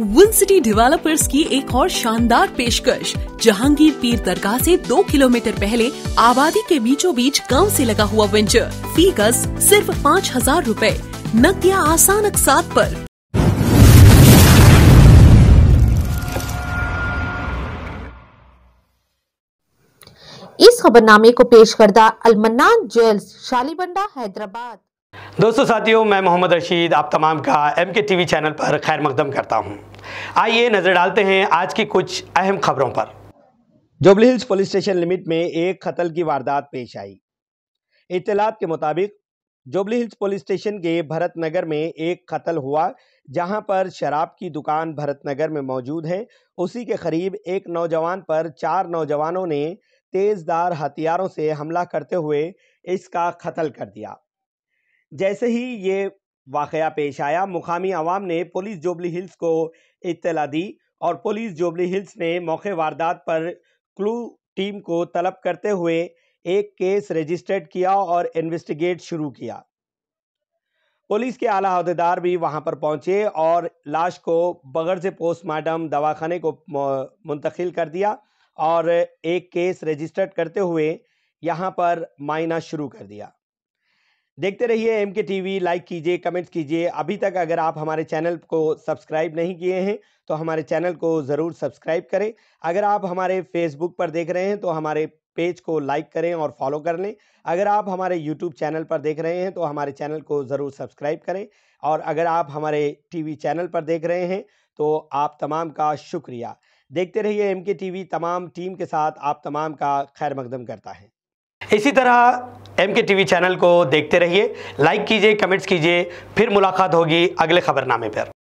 win city developers की एक और शानदार पेशकश जहांगीर पीर दरगाह से दो किलोमीटर पहले आबादी के बीचों बीच गाँव ऐसी लगा हुआ वेंचर फी गज सिर्फ पाँच हजार रूपए नकदिया आसान अकसात आरोप इस खबरनामे को पेश करदा अलमन्ना ज्वेल्स शालीबंडा हैदराबाद दोस्तों साथियों मैं मोहम्मद रशीद आप तमाम का एम के टी चैनल पर खैर मकदम करता हूं आइए नज़र डालते हैं आज की कुछ अहम खबरों पर Jubilee Hills police station limit में एक कतल की वारदात पेश आई इतलात के मुताबिक जुबली हिल्स पुलिस स्टेशन के भरत नगर में एक कतल हुआ जहां पर शराब की दुकान भरत नगर में मौजूद है उसी के करीब एक नौजवान पर चार नौजवानों ने तेज़दार हथियारों से हमला करते हुए इसका कतल कर दिया जैसे ही ये वाक़ पेश आया मुकामी आवाम ने पुलिस जोबली हिल्स को इतला दी और पुलिस जोबली हिल्स ने मौके वारदात पर क्लू टीम को तलब करते हुए एक केस रजिस्टर्ड किया और इन्वेस्टिगेट शुरू किया पुलिस के आला अहदेदार भी वहां पर पहुंचे और लाश को बगैर से पोस्टमार्टम दवाखाने को मुंतकिल कर दिया और एक केस रजिस्टर्ड करते हुए यहां पर मायना शुरू कर दिया देखते रहिए एम के वी लाइक कीजिए कमेंट्स कीजिए अभी तक अगर आप हमारे चैनल को सब्सक्राइब नहीं किए हैं तो हमारे चैनल को ज़रूर सब्सक्राइब करें अगर आप हमारे फेसबुक पर देख रहे हैं तो हमारे पेज को लाइक करें और फॉलो कर लें अगर आप हमारे यूट्यूब चैनल पर देख रहे हैं तो हमारे चैनल को ज़रूर सब्सक्राइब करें और अगर आप हमारे वी चैनल पर देख रहे हैं तो आप तमाम का शुक्रिया देखते रहिए एम के वी तमाम टीम के साथ आप तमाम का खैर मकदम करता है इसी तरह एम के टी चैनल को देखते रहिए लाइक कीजिए कमेंट्स कीजिए फिर मुलाकात होगी अगले खबरनामे पर